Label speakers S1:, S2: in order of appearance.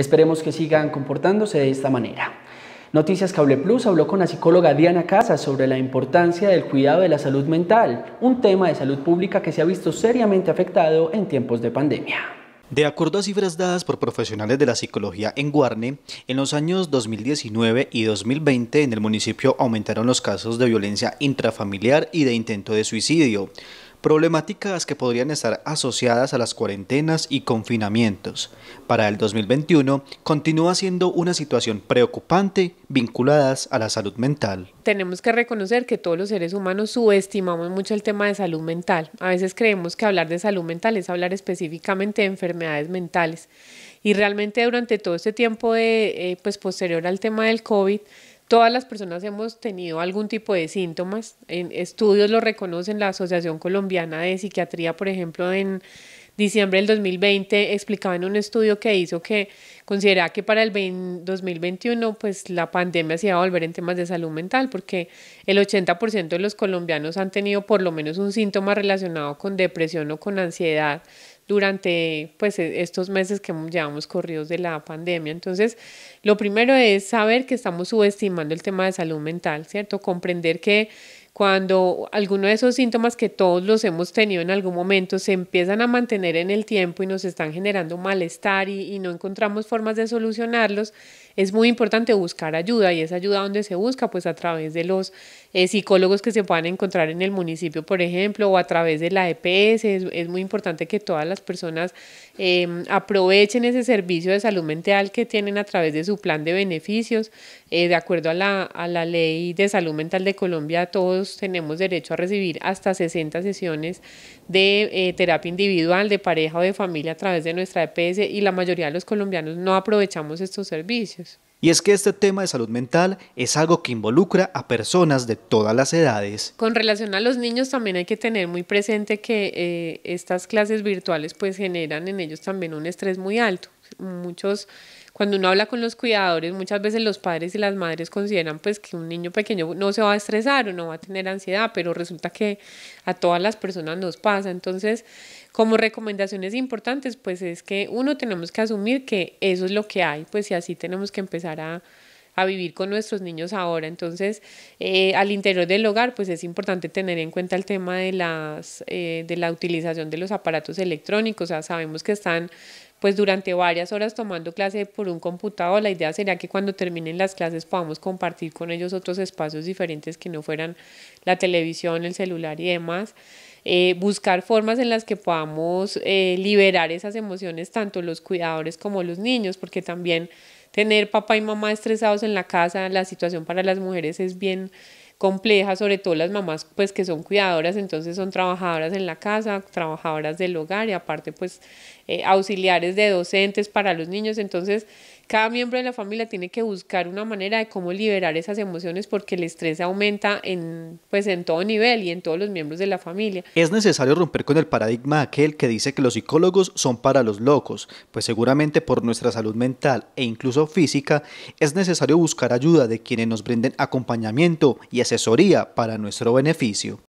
S1: Esperemos que sigan comportándose de esta manera. Noticias Cable Plus habló con la psicóloga Diana Casas sobre la importancia del cuidado de la salud mental, un tema de salud pública que se ha visto seriamente afectado en tiempos de pandemia. De acuerdo a cifras dadas por profesionales de la psicología en Guarne, en los años 2019 y 2020 en el municipio aumentaron los casos de violencia intrafamiliar y de intento de suicidio problemáticas que podrían estar asociadas a las cuarentenas y confinamientos. Para el 2021 continúa siendo una situación preocupante vinculadas a la salud mental.
S2: Tenemos que reconocer que todos los seres humanos subestimamos mucho el tema de salud mental. A veces creemos que hablar de salud mental es hablar específicamente de enfermedades mentales. Y realmente durante todo este tiempo eh, pues posterior al tema del COVID, Todas las personas hemos tenido algún tipo de síntomas. En estudios lo reconocen la Asociación Colombiana de Psiquiatría, por ejemplo, en diciembre del 2020 explicaba en un estudio que hizo que considera que para el 2021 pues la pandemia se iba a volver en temas de salud mental porque el 80% de los colombianos han tenido por lo menos un síntoma relacionado con depresión o con ansiedad durante pues e-, estos meses que llevamos corridos de la pandemia. Entonces, lo primero es saber que estamos subestimando el tema de salud mental, ¿cierto? Comprender que cuando alguno de esos síntomas que todos los hemos tenido en algún momento se empiezan a mantener en el tiempo y nos están generando malestar y, y no encontramos formas de solucionarlos, es muy importante buscar ayuda y esa ayuda donde se busca, pues a través de los eh, psicólogos que se puedan encontrar en el municipio, por ejemplo, o a través de la EPS. Es, muy importante que todas las personas em, aprovechen ese servicio de salud mental que tienen a través de su plan de beneficios. Eh, de acuerdo a la, a la ley de salud mental de Colombia, todos tenemos derecho a recibir hasta 60 sesiones de eh, terapia individual, de pareja o de familia a través de nuestra EPS y la mayoría de los colombianos no aprovechamos estos servicios.
S1: Y es que este tema de salud mental es algo que involucra a personas de todas las edades.
S2: Con relación a los niños también hay que tener muy presente que eh, estas clases virtuales pues generan en ellos también un estrés muy alto. Muchos, cuando uno habla con los cuidadores, muchas veces los padres y las madres consideran pues que un niño pequeño no se va a estresar o no va a tener ansiedad, pero resulta que a todas las personas nos pasa. Entonces, como recomendaciones importantes, pues es que uno tenemos que asumir que eso es lo que hay, pues y así tenemos que empezar a, vivir con nuestros niños ahora. Entonces, eh, al interior del hogar, pues es importante tener en cuenta el tema de, las, eh, de la utilización de los aparatos electrónicos. O sea, sabemos que están pues durante varias horas tomando clase por un computador. La idea sería que cuando terminen las clases podamos compartir con ellos otros espacios diferentes que no fueran la televisión, el celular y demás. Eh, buscar formas en las que podamos eh, liberar esas emociones tanto los cuidadores como los niños, porque también tener papá y mamá estresados en la casa, la situación para las mujeres es bien compleja, sobre todo las mamás pues que son cuidadoras, entonces son trabajadoras en la casa, trabajadoras del hogar y aparte pues eh, auxiliares de docentes para los niños, entonces cada miembro de la familia tiene que buscar una manera de cómo liberar esas emociones porque el estrés aumenta en pues en todo nivel y en todos los miembros de la familia.
S1: Es necesario romper con el paradigma aquel que dice que los psicólogos son para los locos, pues seguramente por nuestra salud mental e incluso física es necesario buscar ayuda de quienes nos brinden acompañamiento y asesoría para nuestro beneficio.